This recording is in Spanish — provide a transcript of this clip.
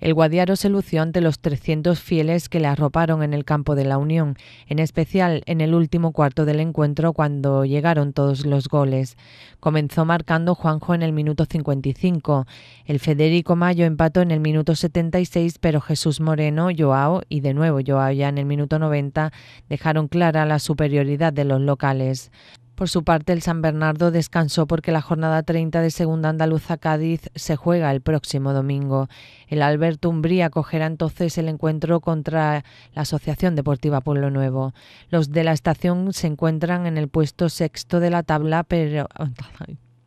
El Guadiaro se lució ante los 300 fieles que le arroparon en el campo de la Unión, en especial en el último cuarto del encuentro cuando llegaron todos los goles. Comenzó marcando Juanjo en el minuto 55, el Federico Mayo empató en el minuto 76, pero Jesús Moreno, Joao y de nuevo Joao ya en el minuto 90 dejaron clara la superioridad de los locales. Por su parte, el San Bernardo descansó porque la jornada 30 de Segunda Andaluza Cádiz se juega el próximo domingo. El Alberto Umbría acogerá entonces el encuentro contra la Asociación Deportiva Pueblo Nuevo. Los de la estación se encuentran en el puesto sexto de la tabla, pero